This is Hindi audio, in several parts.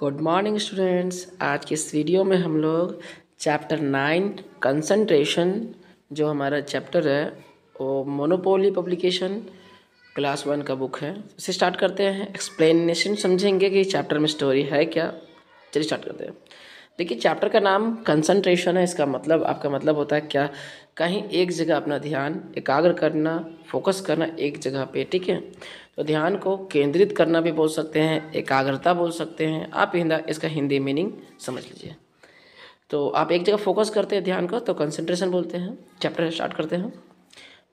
गुड मॉर्निंग स्टूडेंट्स आज के इस वीडियो में हम लोग चैप्टर नाइन कंसंट्रेशन जो हमारा चैप्टर है वो मोनोपोली पब्लिकेशन क्लास वन का बुक है उसे स्टार्ट करते हैं एक्सप्लेनेशन समझेंगे कि चैप्टर में स्टोरी है क्या चलिए स्टार्ट करते हैं देखिए चैप्टर का नाम कंसंट्रेशन है इसका मतलब आपका मतलब होता है क्या कहीं एक जगह अपना ध्यान एकाग्र करना फोकस करना एक जगह पे ठीक है तो ध्यान को केंद्रित करना भी बोल सकते हैं एकाग्रता बोल सकते हैं आप हिंदा इसका हिंदी मीनिंग समझ लीजिए तो आप एक जगह फोकस करते हैं ध्यान को तो कंसंट्रेशन बोलते हैं चैप्टर स्टार्ट करते हैं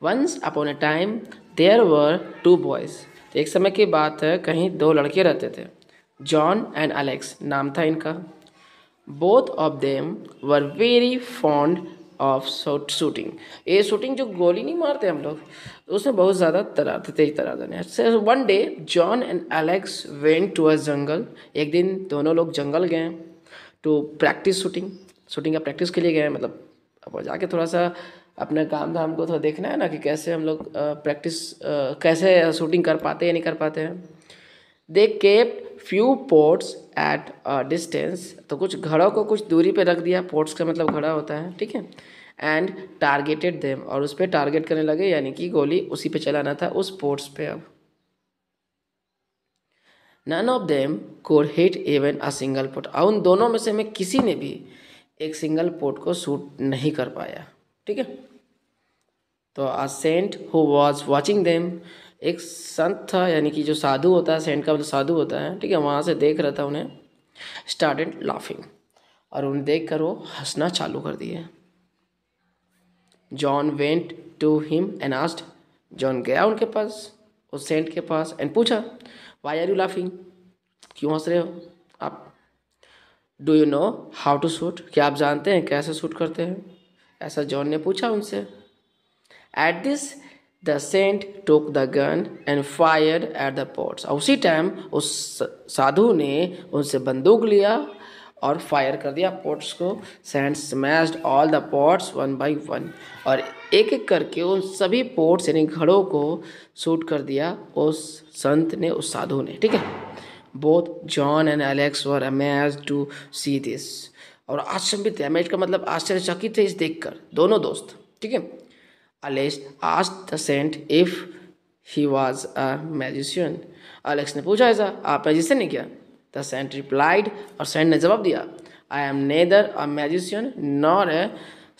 once upon a time there were two boys एक समय की बात है कहीं दो लड़के रहते थे जॉन एंड एलेक्स नाम था इनका both of them were very fond of shooting ये शूटिंग जो गोली नहीं मारते हम लोग उसमें बहुत ज़्यादा तरा तेज तरा जाने one day John and Alex went to a jungle एक दिन दोनों लोग जंगल गए टू प्रैक्टिस शूटिंग शूटिंग का प्रैक्टिस के लिए गए मतलब अब जाके थोड़ा सा अपने काम धाम को थोड़ा तो देखना है ना कि कैसे हम लोग प्रैक्टिस कैसे शूटिंग कर पाते या नहीं कर पाते हैं they kept few pots at distance तो कुछ घड़ों को कुछ दूरी पे रख दिया पोर्ट्स का मतलब घड़ा होता है ठीक है एंड टारगेटेड देम और उस पर टारगेट करने लगे यानी कि गोली उसी पे चलाना था उस पोर्ट्स पे अब none of them could hit even a single pot और उन दोनों में से हमें किसी ने भी एक सिंगल पोर्ट को सूट नहीं कर पाया ठीक है तो a saint who was watching them एक संत था यानी कि जो साधु होता है सेंट का मतलब साधु होता है ठीक है वहाँ से देख रहा था उन्हें स्टार्टेड लाफिंग और उन्हें देख कर वो हंसना चालू कर दिए John went to him and asked John गया उनके पास उस सेंट के पास एंड पूछा वाई आर यू लाफिंग क्यों हंस रहे हो आप do you know how to shoot क्या आप जानते हैं कैसे शूट करते हैं ऐसा जॉन ने पूछा उनसे at this the saint took the gun and fire at the pots और उसी टाइम उस साधु ने उनसे बंदूक लिया और फायर कर दिया पॉट्स को saint smashed all the pots one by one और एक एक करके उन सभी पॉट्स यानी घड़ों को शूट कर दिया उस संत ने उस साधु ने ठीक है both John and Alex were amaze to see this और आश्चर्य डैमेज का मतलब आश्चर्यचकित है इस देखकर दोनों दोस्त ठीक है Alex asked the saint if he was a magician Alex ने पूछा ऐसा आप मैजिशियन ने किया द सेंट रिप्लाइड और सेंट ने जवाब दिया I am neither a magician nor a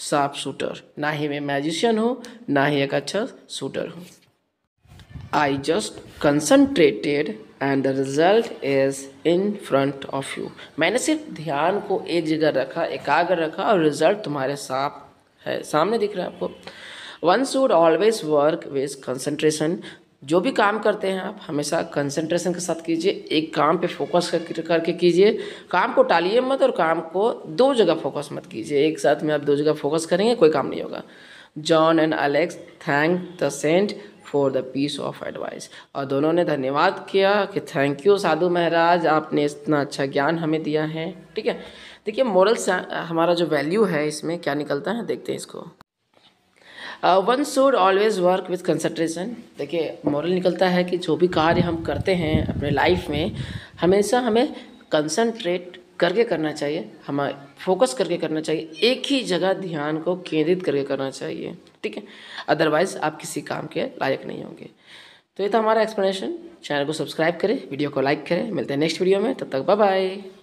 sharp shooter ना ही मैं मैजिशियन हूँ ना ही एक अच्छा शूटर हूँ I just concentrated and the result is in front of you मैंने सिर्फ ध्यान को एक जगह रखा एकाग्र रखा और रिजल्ट तुम्हारे साफ है सामने दिख रहा है आपको one should always work with concentration जो भी काम करते हैं आप हमेशा कंसंट्रेशन के साथ कीजिए एक काम पे फोकस कर, करके कीजिए काम को टालिए मत और काम को दो जगह फोकस मत कीजिए एक साथ में आप दो जगह फोकस करेंगे कोई काम नहीं होगा John and Alex thank the saint for the piece of advice और दोनों ने धन्यवाद किया कि थैंक यू साधु महाराज आपने इतना अच्छा ज्ञान हमें दिया है ठीक है देखिए मॉरल्स हमारा जो वैल्यू है इसमें क्या निकलता है देखते हैं इसको one should always work with concentration देखिए मॉरल निकलता है कि जो भी कार्य हम करते हैं अपने लाइफ में हमेशा हमें कंसंट्रेट करके करना चाहिए हमें फोकस करके करना चाहिए एक ही जगह ध्यान को केंद्रित करके करना चाहिए ठीक है अदरवाइज़ आप किसी काम के लायक नहीं होंगे तो ये था हमारा एक्सप्लेनेशन चैनल को सब्सक्राइब करें वीडियो को लाइक करें मिलते हैं नेक्स्ट वीडियो में तब तक बाय बाय